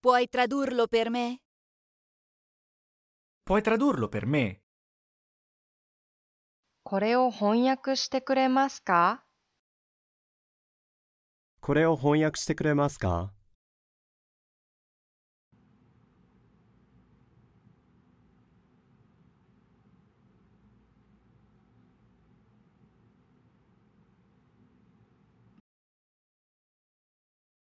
Puoi tradurlo per me? Puoi tradurlo per me? これを翻訳してくれますかこれを翻訳してくれますか